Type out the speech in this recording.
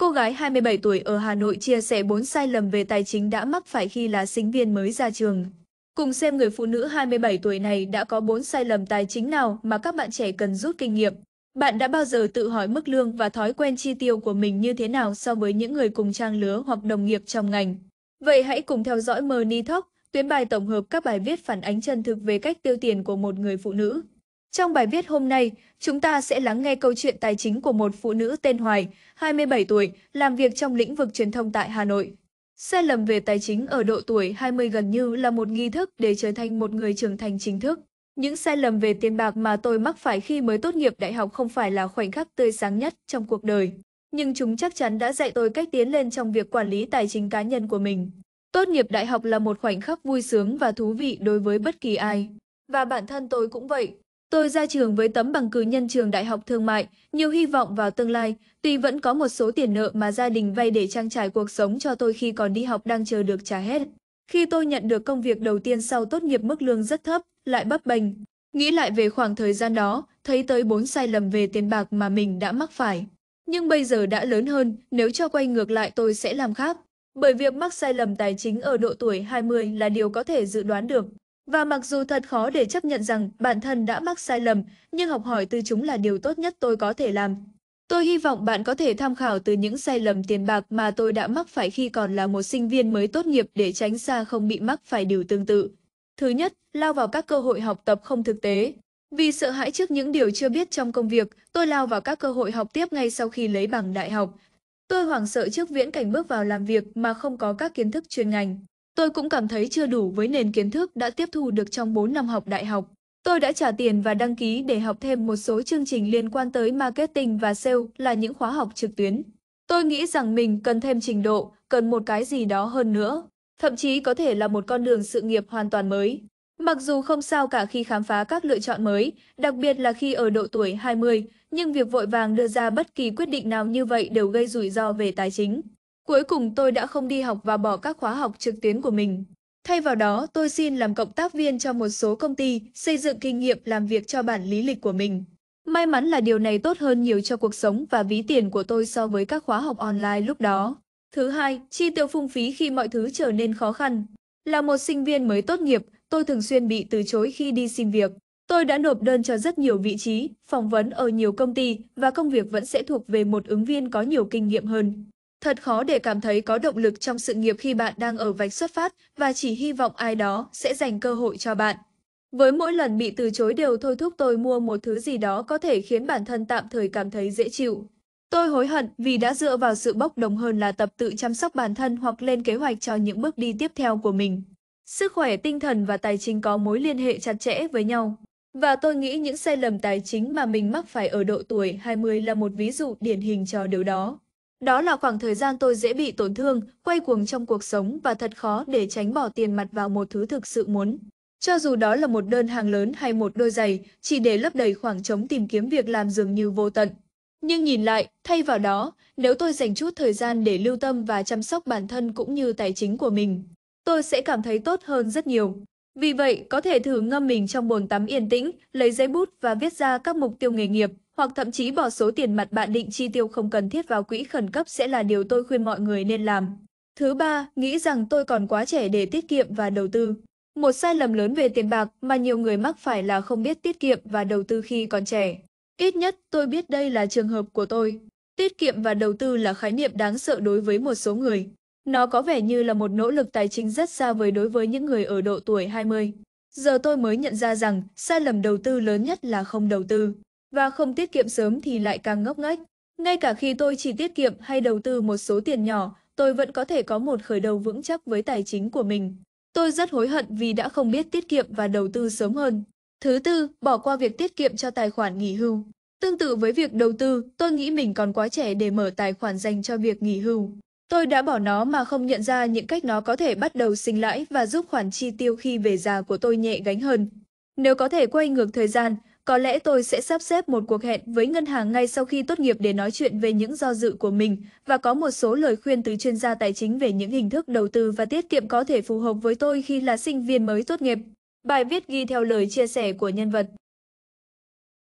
Cô gái 27 tuổi ở Hà Nội chia sẻ 4 sai lầm về tài chính đã mắc phải khi là sinh viên mới ra trường. Cùng xem người phụ nữ 27 tuổi này đã có 4 sai lầm tài chính nào mà các bạn trẻ cần rút kinh nghiệm. Bạn đã bao giờ tự hỏi mức lương và thói quen chi tiêu của mình như thế nào so với những người cùng trang lứa hoặc đồng nghiệp trong ngành? Vậy hãy cùng theo dõi Money Talk, tuyến bài tổng hợp các bài viết phản ánh chân thực về cách tiêu tiền của một người phụ nữ. Trong bài viết hôm nay, chúng ta sẽ lắng nghe câu chuyện tài chính của một phụ nữ tên Hoài, 27 tuổi, làm việc trong lĩnh vực truyền thông tại Hà Nội. Sai lầm về tài chính ở độ tuổi 20 gần như là một nghi thức để trở thành một người trưởng thành chính thức. Những sai lầm về tiền bạc mà tôi mắc phải khi mới tốt nghiệp đại học không phải là khoảnh khắc tươi sáng nhất trong cuộc đời, nhưng chúng chắc chắn đã dạy tôi cách tiến lên trong việc quản lý tài chính cá nhân của mình. Tốt nghiệp đại học là một khoảnh khắc vui sướng và thú vị đối với bất kỳ ai, và bản thân tôi cũng vậy. Tôi ra trường với tấm bằng cử nhân trường đại học thương mại, nhiều hy vọng vào tương lai, tuy vẫn có một số tiền nợ mà gia đình vay để trang trải cuộc sống cho tôi khi còn đi học đang chờ được trả hết. Khi tôi nhận được công việc đầu tiên sau tốt nghiệp mức lương rất thấp, lại bấp bênh. Nghĩ lại về khoảng thời gian đó, thấy tới bốn sai lầm về tiền bạc mà mình đã mắc phải. Nhưng bây giờ đã lớn hơn, nếu cho quay ngược lại tôi sẽ làm khác. Bởi việc mắc sai lầm tài chính ở độ tuổi 20 là điều có thể dự đoán được. Và mặc dù thật khó để chấp nhận rằng bản thân đã mắc sai lầm, nhưng học hỏi từ chúng là điều tốt nhất tôi có thể làm. Tôi hy vọng bạn có thể tham khảo từ những sai lầm tiền bạc mà tôi đã mắc phải khi còn là một sinh viên mới tốt nghiệp để tránh xa không bị mắc phải điều tương tự. Thứ nhất, lao vào các cơ hội học tập không thực tế. Vì sợ hãi trước những điều chưa biết trong công việc, tôi lao vào các cơ hội học tiếp ngay sau khi lấy bằng đại học. Tôi hoảng sợ trước viễn cảnh bước vào làm việc mà không có các kiến thức chuyên ngành. Tôi cũng cảm thấy chưa đủ với nền kiến thức đã tiếp thu được trong 4 năm học đại học. Tôi đã trả tiền và đăng ký để học thêm một số chương trình liên quan tới marketing và sale là những khóa học trực tuyến. Tôi nghĩ rằng mình cần thêm trình độ, cần một cái gì đó hơn nữa, thậm chí có thể là một con đường sự nghiệp hoàn toàn mới. Mặc dù không sao cả khi khám phá các lựa chọn mới, đặc biệt là khi ở độ tuổi 20, nhưng việc vội vàng đưa ra bất kỳ quyết định nào như vậy đều gây rủi ro về tài chính. Cuối cùng tôi đã không đi học và bỏ các khóa học trực tuyến của mình. Thay vào đó, tôi xin làm cộng tác viên cho một số công ty, xây dựng kinh nghiệm làm việc cho bản lý lịch của mình. May mắn là điều này tốt hơn nhiều cho cuộc sống và ví tiền của tôi so với các khóa học online lúc đó. Thứ hai, chi tiêu phung phí khi mọi thứ trở nên khó khăn. Là một sinh viên mới tốt nghiệp, tôi thường xuyên bị từ chối khi đi xin việc. Tôi đã nộp đơn cho rất nhiều vị trí, phỏng vấn ở nhiều công ty và công việc vẫn sẽ thuộc về một ứng viên có nhiều kinh nghiệm hơn. Thật khó để cảm thấy có động lực trong sự nghiệp khi bạn đang ở vạch xuất phát và chỉ hy vọng ai đó sẽ dành cơ hội cho bạn. Với mỗi lần bị từ chối đều thôi thúc tôi mua một thứ gì đó có thể khiến bản thân tạm thời cảm thấy dễ chịu. Tôi hối hận vì đã dựa vào sự bốc đồng hơn là tập tự chăm sóc bản thân hoặc lên kế hoạch cho những bước đi tiếp theo của mình. Sức khỏe tinh thần và tài chính có mối liên hệ chặt chẽ với nhau. Và tôi nghĩ những sai lầm tài chính mà mình mắc phải ở độ tuổi 20 là một ví dụ điển hình cho điều đó. Đó là khoảng thời gian tôi dễ bị tổn thương, quay cuồng trong cuộc sống và thật khó để tránh bỏ tiền mặt vào một thứ thực sự muốn. Cho dù đó là một đơn hàng lớn hay một đôi giày, chỉ để lấp đầy khoảng trống tìm kiếm việc làm dường như vô tận. Nhưng nhìn lại, thay vào đó, nếu tôi dành chút thời gian để lưu tâm và chăm sóc bản thân cũng như tài chính của mình, tôi sẽ cảm thấy tốt hơn rất nhiều. Vì vậy, có thể thử ngâm mình trong bồn tắm yên tĩnh, lấy giấy bút và viết ra các mục tiêu nghề nghiệp, hoặc thậm chí bỏ số tiền mặt bạn định chi tiêu không cần thiết vào quỹ khẩn cấp sẽ là điều tôi khuyên mọi người nên làm. Thứ ba, nghĩ rằng tôi còn quá trẻ để tiết kiệm và đầu tư. Một sai lầm lớn về tiền bạc mà nhiều người mắc phải là không biết tiết kiệm và đầu tư khi còn trẻ. Ít nhất tôi biết đây là trường hợp của tôi. Tiết kiệm và đầu tư là khái niệm đáng sợ đối với một số người. Nó có vẻ như là một nỗ lực tài chính rất xa vời đối với những người ở độ tuổi 20. Giờ tôi mới nhận ra rằng sai lầm đầu tư lớn nhất là không đầu tư và không tiết kiệm sớm thì lại càng ngốc nghếch. Ngay cả khi tôi chỉ tiết kiệm hay đầu tư một số tiền nhỏ, tôi vẫn có thể có một khởi đầu vững chắc với tài chính của mình. Tôi rất hối hận vì đã không biết tiết kiệm và đầu tư sớm hơn. Thứ tư, bỏ qua việc tiết kiệm cho tài khoản nghỉ hưu. Tương tự với việc đầu tư, tôi nghĩ mình còn quá trẻ để mở tài khoản dành cho việc nghỉ hưu. Tôi đã bỏ nó mà không nhận ra những cách nó có thể bắt đầu sinh lãi và giúp khoản chi tiêu khi về già của tôi nhẹ gánh hơn. Nếu có thể quay ngược thời gian, có lẽ tôi sẽ sắp xếp một cuộc hẹn với ngân hàng ngay sau khi tốt nghiệp để nói chuyện về những do dự của mình và có một số lời khuyên từ chuyên gia tài chính về những hình thức đầu tư và tiết kiệm có thể phù hợp với tôi khi là sinh viên mới tốt nghiệp. Bài viết ghi theo lời chia sẻ của nhân vật.